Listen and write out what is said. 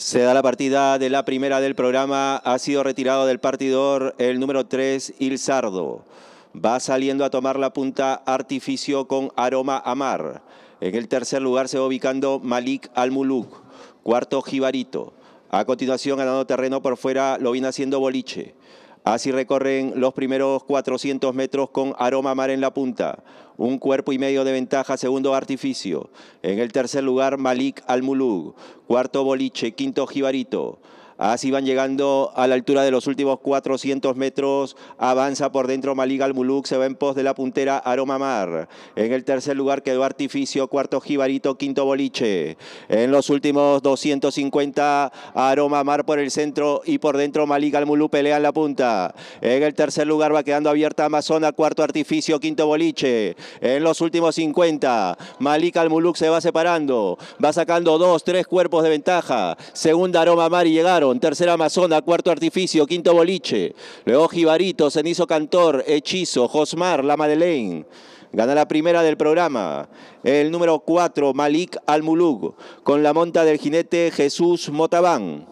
Se da la partida de la primera del programa. Ha sido retirado del partidor el número 3, Ilzardo. Va saliendo a tomar la punta Artificio con Aroma Amar. En el tercer lugar se va ubicando Malik Almuluk. Cuarto, Jibarito. A continuación, ganando terreno por fuera, lo viene haciendo Boliche. Así recorren los primeros 400 metros con aroma mar en la punta. Un cuerpo y medio de ventaja, segundo artificio. En el tercer lugar, Malik Almulug. Cuarto boliche, quinto jibarito. Así van llegando a la altura de los últimos 400 metros. Avanza por dentro Malika Almuluk. se va en pos de la puntera Aroma Mar. En el tercer lugar quedó Artificio, cuarto Jibarito, quinto Boliche. En los últimos 250, Aroma Mar por el centro y por dentro Malika Almuluk pelean pelea la punta. En el tercer lugar va quedando abierta Amazona, cuarto Artificio, quinto Boliche. En los últimos 50, Malika Almuluk se va separando. Va sacando dos, tres cuerpos de ventaja. Segunda Aroma Mar y llegaron. Con tercera Amazona, cuarto Artificio, quinto Boliche, luego Jibarito, Cenizo Cantor, Hechizo, Josmar, La Madeleine. Gana la primera del programa. El número 4, Malik Almulug, con la monta del jinete Jesús Motabán.